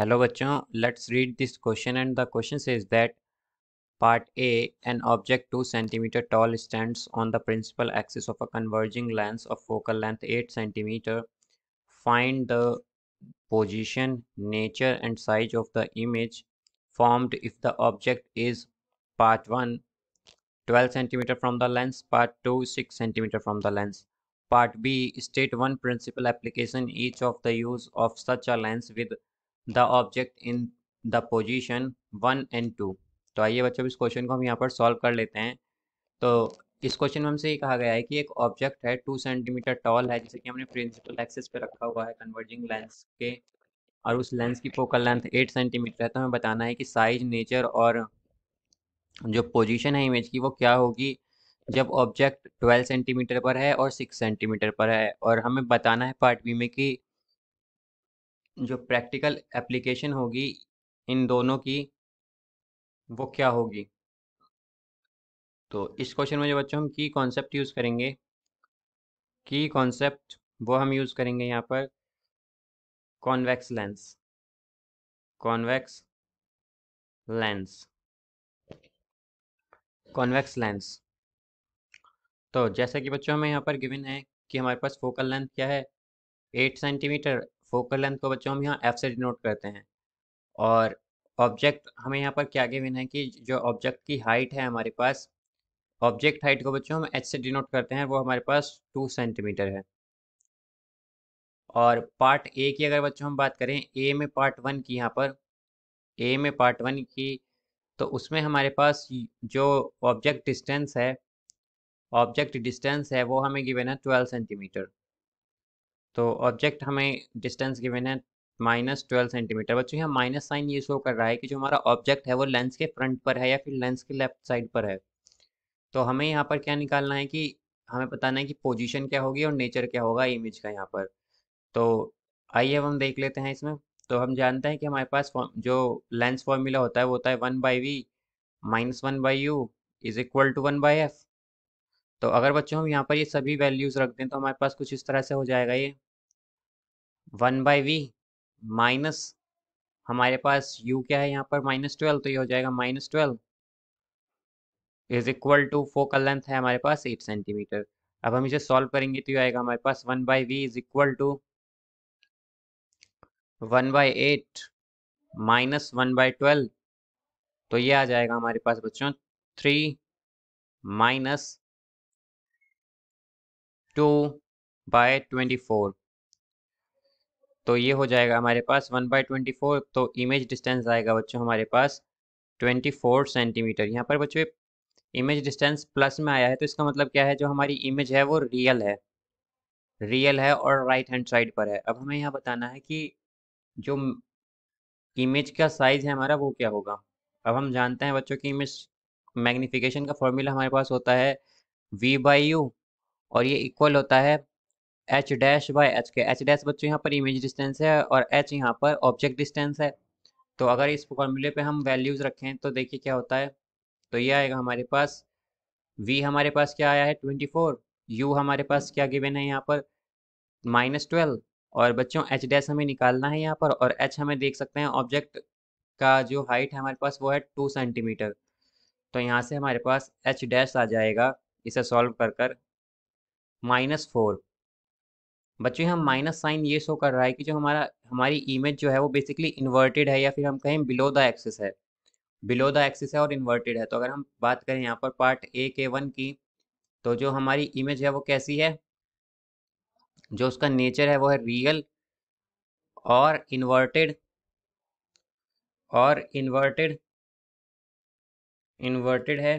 hello bachcho let's read this question and the question says that part a an object 2 cm tall stands on the principal axis of a converging lens of focal length 8 cm find the position nature and size of the image formed if the object is part 1 12 cm from the lens part 2 6 cm from the lens part b state one principal application each of the use of such a lens with the object in the position one and two तो आइए बच्चों इस question को हम यहाँ पर solve कर लेते हैं तो इस क्वेश्चन में हमसे ये कहा गया है कि एक ऑब्जेक्ट है टू सेंटीमीटर टॉल है जैसे कि हमने प्रिंसिपल एक्सेस पे रखा हुआ है कन्वर्जिंग लेंस के और उस लेंस की फोकल लेंथ एट सेंटीमीटर है तो हमें बताना है कि साइज नेचर और जो पोजीशन है इमेज की वो क्या होगी जब ऑब्जेक्ट ट्वेल्व सेंटीमीटर पर है और सिक्स सेंटीमीटर पर है और हमें बताना है पार्ट बी में कि जो प्रैक्टिकल एप्लीकेशन होगी इन दोनों की वो क्या होगी तो इस क्वेश्चन में जो बच्चों हम की कॉन्सेप्ट यूज़ करेंगे की कॉन्सेप्ट वो हम यूज़ करेंगे यहाँ पर convex lens convex lens convex lens तो जैसा कि बच्चों हमें यहाँ पर गिवन है कि हमारे पास फोकल लेंथ क्या है एट सेंटीमीटर फोकल लेंथ को बच्चों हम यहाँ एफ से डिनोट करते हैं और ऑब्जेक्ट हमें यहाँ पर क्या गिवन है कि जो ऑब्जेक्ट की हाइट है हमारे पास ऑब्जेक्ट हाइट को बच्चों हम एच से डिनोट करते हैं वो हमारे पास टू सेंटीमीटर है और पार्ट ए की अगर बच्चों हम बात करें ए में पार्ट वन की यहाँ पर ए में पार्ट वन की तो उसमें हमारे पास जो ऑब्जेक्ट डिस्टेंस है ऑब्जेक्ट डिस्टेंस है वो हमें गिवन है ट्वेल्व सेंटीमीटर तो ऑब्जेक्ट हमें डिस्टेंस गिवन है माइनस ट्वेल्व सेंटीमीटर बच्चों यहाँ माइनस साइन ये शो कर रहा है कि जो हमारा ऑब्जेक्ट है वो लेंस के फ्रंट पर है या फिर लेंस के लेफ्ट साइड पर है तो हमें यहाँ पर क्या निकालना है कि हमें बताना है कि पोजीशन क्या होगी और नेचर क्या होगा इमेज का यहाँ पर तो आइए अब हम देख लेते हैं इसमें तो हम जानते हैं कि हमारे पास जो लेंस फॉर्मूला होता है वो होता है one by v minus one by u is equal to one by f तो अगर बच्चों हम यहाँ पर ये सभी वैल्यूज़ रख दें तो हमारे पास कुछ इस तरह से हो जाएगा ये वन बाई वी माइनस हमारे पास u क्या है यहाँ पर माइनस ट्वेल्व तो ये हो जाएगा minus twelve is equal to फो का लेंथ है हमारे पास एट सेंटीमीटर अब हम इसे सॉल्व करेंगे तो ये आएगा हमारे पास one by v is equal to one by eight minus one by twelve तो ये आ जाएगा हमारे पास बच्चों three minus two by twenty four तो ये हो जाएगा हमारे पास वन बाई ट्वेंटी फोर तो इमेज डिस्टेंस आएगा बच्चों हमारे पास ट्वेंटी फोर सेंटीमीटर यहाँ पर बच्चों इमेज डिस्टेंस प्लस में आया है तो इसका मतलब क्या है जो हमारी इमेज है वो रियल है रियल है और राइट हैंड साइड पर है अब हमें यहाँ बताना है कि जो इमेज का साइज़ है हमारा वो क्या होगा अब हम जानते हैं बच्चों की इमेज मैग्नीफिकेशन का फॉर्मूला हमारे पास होता है वी बाई यू और ये इक्वल होता है एच डैश बाई एच के एच डैश बच्चों यहाँ पर इमेज डिस्टेंस है और एच यहाँ पर ऑब्जेक्ट डिस्टेंस है तो अगर इस फॉर्मूले पे हम वैल्यूज़ रखें तो देखिए क्या होता है तो ये आएगा हमारे पास वी हमारे पास क्या आया है ट्वेंटी फोर यू हमारे पास क्या गिवेन है यहाँ पर माइनस ट्वेल्व और बच्चों एच डैश हमें निकालना है यहाँ पर और एच हमें देख सकते हैं ऑब्जेक्ट का जो हाइट है हमारे पास वो है टू सेंटीमीटर तो यहाँ से हमारे पास एच डैश आ जाएगा इसे सॉल्व कर कर माइनस फोर बच्चों यहाँ माइनस साइन ये शो कर रहा है कि जो हमारा हमारी इमेज जो है वो बेसिकली इन्वर्टेड है या फिर हम कहें बिलो द एक्सिस है बिलो द एक्सिस है और इन्वर्टेड है तो अगर हम बात करें यहाँ पर पार्ट ए के वन की तो जो हमारी इमेज है वो कैसी है जो उसका नेचर है वो है रियल और इन्वर्टेड और इन्वर्टेड इन्वर्टेड है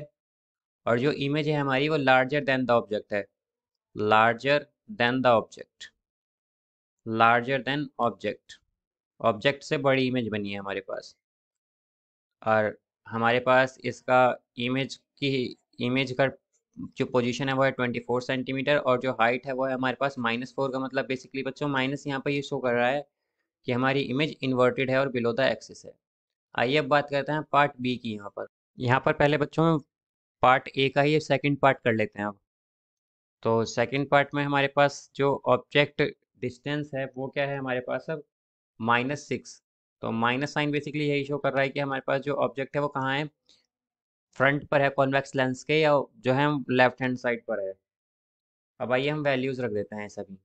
और जो इमेज है हमारी वो लार्जर देन द ऑब्जेक्ट है larger than the object larger than object object से बड़ी image बनी है हमारे पास और हमारे पास इसका image की image का जो पोजीशन है वो है फोर सेंटीमीटर और जो हाइट है वो है हमारे पास माइनस फोर का मतलब बेसिकली बच्चों माइनस यहाँ पर ये शो कर रहा है कि हमारी इमेज इन्वर्टेड है और बिलो द एक्सिस है आइए अब बात करते हैं पार्ट बी की यहाँ पर यहाँ पर पहले बच्चों पार्ट ए का ही सेकंड पार्ट कर लेते हैं अब तो सेकंड पार्ट में हमारे पास जो ऑब्जेक्ट डिस्टेंस है वो क्या है हमारे पास अब माइनस सिक्स तो माइनस साइन बेसिकली यही शो कर रहा है कि हमारे पास जो ऑब्जेक्ट है वो कहाँ है फ्रंट पर है कॉन्वेक्स लेंस के या जो है लेफ्ट हैंड साइड पर है अब आइए हम वैल्यूज़ रख देते हैं सभी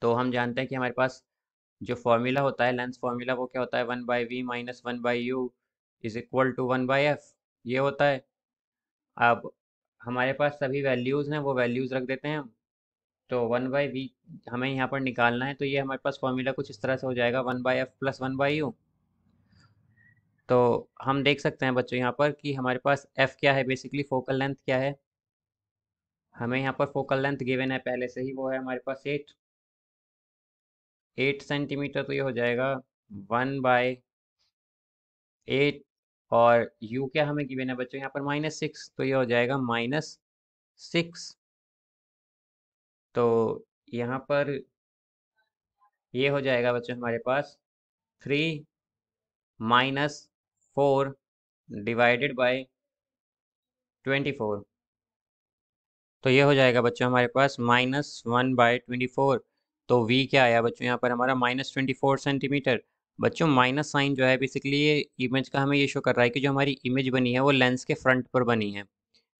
तो हम जानते हैं कि हमारे पास जो फॉर्मूला होता है लेंस फॉर्मूला वो क्या होता है one by v minus one by u is equal to one by f ये होता है अब हमारे पास सभी वैल्यूज़ हैं वो वैल्यूज़ रख देते हैं हम तो वन बाई वी हमें यहाँ पर निकालना है तो ये हमारे पास फॉर्मूला कुछ इस तरह से हो जाएगा one by f plus one by u तो हम देख सकते हैं बच्चों यहाँ पर कि हमारे पास एफ़ क्या है बेसिकली फोकल लेंथ क्या है हमें यहाँ पर फोकल लेंथ गिवन है पहले से ही वो है हमारे पास एट एट सेंटीमीटर तो ये हो जाएगा वन बाय एट और u क्या हमें गिवन है बच्चों यहाँ पर माइनस सिक्स तो ये हो जाएगा माइनस सिक्स तो यहाँ पर ये हो जाएगा बच्चों हमारे पास three minus four divided by twenty four तो ये हो जाएगा बच्चों हमारे पास minus one by twenty four तो v क्या आया बच्चों यहाँ पर हमारा माइनस ट्वेंटी फोर सेंटीमीटर बच्चों माइनस साइन जो है बेसिकली ये इमेज का हमें ये शो कर रहा है कि जो हमारी इमेज बनी है वो लेंस के फ्रंट पर बनी है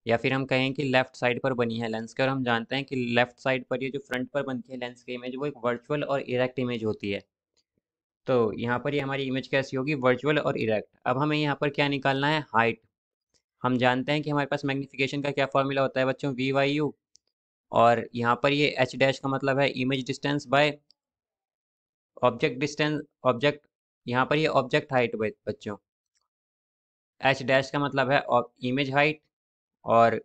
या फिर हम कहें कि लेफ्ट साइड पर बनी है लेंस के और हम जानते हैं कि लेफ्ट साइड पर ये जो फ्रंट पर बनती है लेंस की इमेज वो एक वर्चुअल और इरेक्ट इमेज होती है तो यहाँ पर ये यह हमारी इमेज कैसी होगी वर्चुअल और इरेक्ट अब हमें यहाँ पर क्या निकालना है हाइट हम जानते हैं कि हमारे पास मैग्नीफिकेशन का क्या फॉर्मूला होता है बच्चों वी वाई यू और यहाँ पर ये एच डैश का मतलब है image distance by object distance object यहाँ पर ये ऑब्जेक्ट हाइट बच्चों एच डैश का मतलब है इमेज हाइट और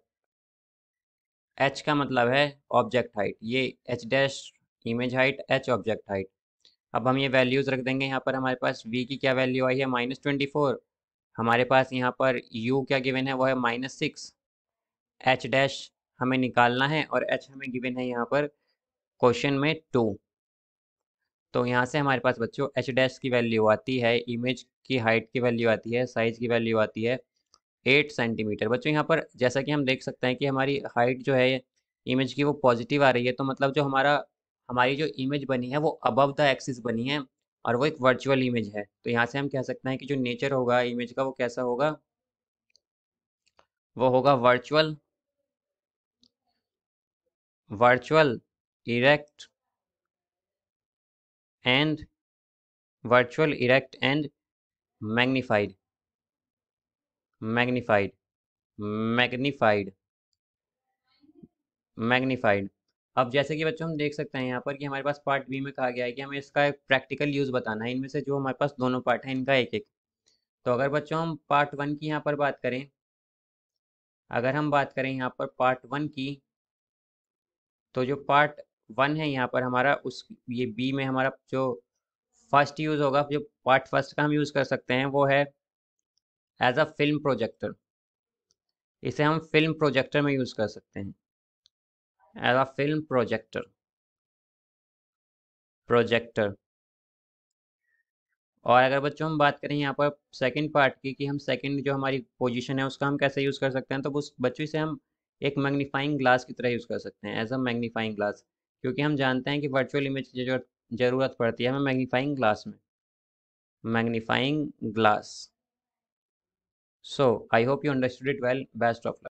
एच का मतलब है ऑब्जेक्ट हाइट ये h dash image height h object height अब हम ये वैल्यूज़ रख देंगे यहाँ पर हमारे पास वी की क्या वैल्यू आई है माइनस ट्वेंटी फोर हमारे पास यहाँ पर यू क्या गिवन है वो है माइनस सिक्स एच डैश हमें निकालना है और एच हमें गिवन है यहाँ पर क्वेश्चन में टू तो यहाँ से हमारे पास बच्चों एच डैश की वैल्यू आती है इमेज की हाइट की वैल्यू आती है साइज़ की वैल्यू आती है एट सेंटीमीटर बच्चों यहाँ पर जैसा कि हम देख सकते हैं कि हमारी हाइट जो है इमेज की वो पॉजिटिव आ रही है तो मतलब जो हमारा हमारी जो इमेज बनी है वो अबव द एक्सिस बनी है और वो एक वर्चुअल इमेज है तो यहाँ से हम कह सकते हैं कि जो नेचर होगा इमेज का वो कैसा होगा वो होगा virtual virtual erect and virtual erect and magnified magnified magnified magnified अब जैसे कि बच्चों हम देख सकते हैं यहाँ पर कि हमारे पास पार्ट बी में कहा गया है कि हमें इसका प्रैक्टिकल यूज़ बताना है इनमें से जो हमारे पास दोनों पार्ट हैं इनका एक एक तो अगर बच्चों हम पार्ट वन की यहाँ पर बात करें अगर हम बात करें यहाँ पर पार्ट वन की तो जो पार्ट वन है यहाँ पर हमारा उस ये बी में हमारा जो फर्स्ट यूज़ होगा जो पार्ट फर्स्ट का हम यूज़ कर सकते हैं वो है एज अ फिल्म प्रोजेक्टर इसे हम फिल्म प्रोजेक्टर में यूज़ कर सकते हैं as a film projector projector और अगर बच्चों हम बात करें यहाँ पर सेकंड पार्ट की कि हम सेकंड जो हमारी पोजीशन है उसका हम कैसे यूज़ कर सकते हैं तो उस बच्चों से हम एक मैग्नीफाइंग ग्लास की तरह यूज़ कर सकते हैं एज अ मैग्नीफाइंग ग्लास क्योंकि हम जानते हैं कि वर्चुअल इमेज की जरूरत ज़रूरत पड़ती है हमें मैग्नीफाइंग ग्लास में magnifying glass so I hope you understood it well best of luck